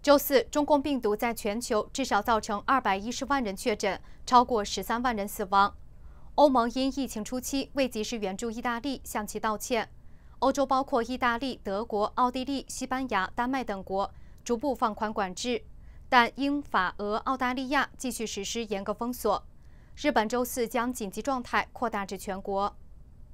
周四，中共病毒在全球至少造成二百一十万人确诊，超过十三万人死亡。欧盟因疫情初期未及时援助意大利，向其道歉。欧洲包括意大利、德国、奥地利、西班牙、丹麦等国逐步放宽管制，但英、法、俄、澳大利亚继续实施严格封锁。日本周四将紧急状态扩大至全国。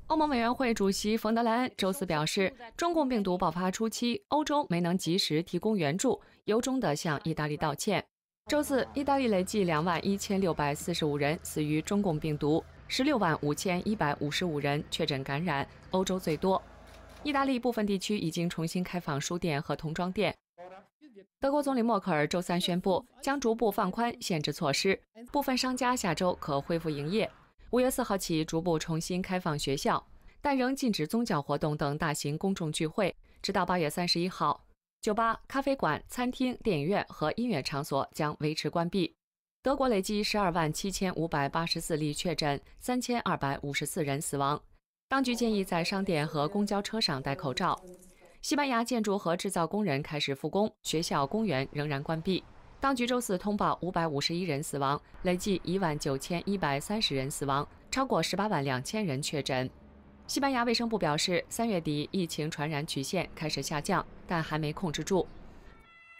欧盟委员会主席冯德莱恩周四表示，中共病毒爆发初期，欧洲没能及时提供援助，由衷地向意大利道歉。周四，意大利累计两万一千六百四十五人死于中共病毒，十六万五千一百五十五人确诊感染，欧洲最多。意大利部分地区已经重新开放书店和童装店。德国总理默克尔周三宣布，将逐步放宽限制措施，部分商家下周可恢复营业。五月四号起逐步重新开放学校，但仍禁止宗教活动等大型公众聚会，直到八月三十一号。酒吧、咖啡馆、餐厅、电影院和音乐场所将维持关闭。德国累计十二万七千五百八十四例确诊，三千二百五十四人死亡。当局建议在商店和公交车上戴口罩。西班牙建筑和制造工人开始复工，学校、公园仍然关闭。当局周四通报五百五十一人死亡，累计一万九千一百三十人死亡，超过十八万两千人确诊。西班牙卫生部表示，三月底疫情传染曲线开始下降，但还没控制住。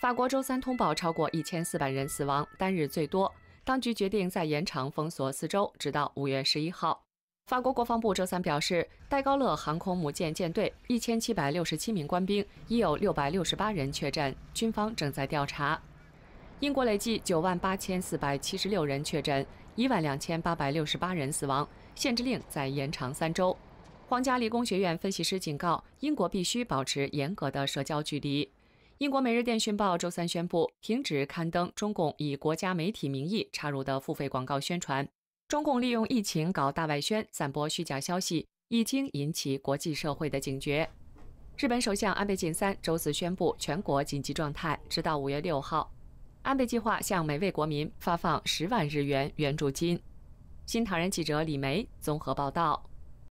法国周三通报超过一千四百人死亡，单日最多。当局决定再延长封锁四周，直到五月十一号。法国国防部周三表示，戴高乐航空母舰舰队一千七百六十七名官兵已有六百六十八人确诊，军方正在调查。英国累计九万八千四百七十六人确诊，一万两千八百六十八人死亡。限制令再延长三周。皇家理工学院分析师警告，英国必须保持严格的社交距离。英国《每日电讯报》周三宣布停止刊登中共以国家媒体名义插入的付费广告宣传。中共利用疫情搞大外宣，散播虚假消息，已经引起国际社会的警觉。日本首相安倍晋三周四宣布全国紧急状态，直到五月六号。安倍计划向每位国民发放十万日元援助金。新唐人记者李梅综合报道。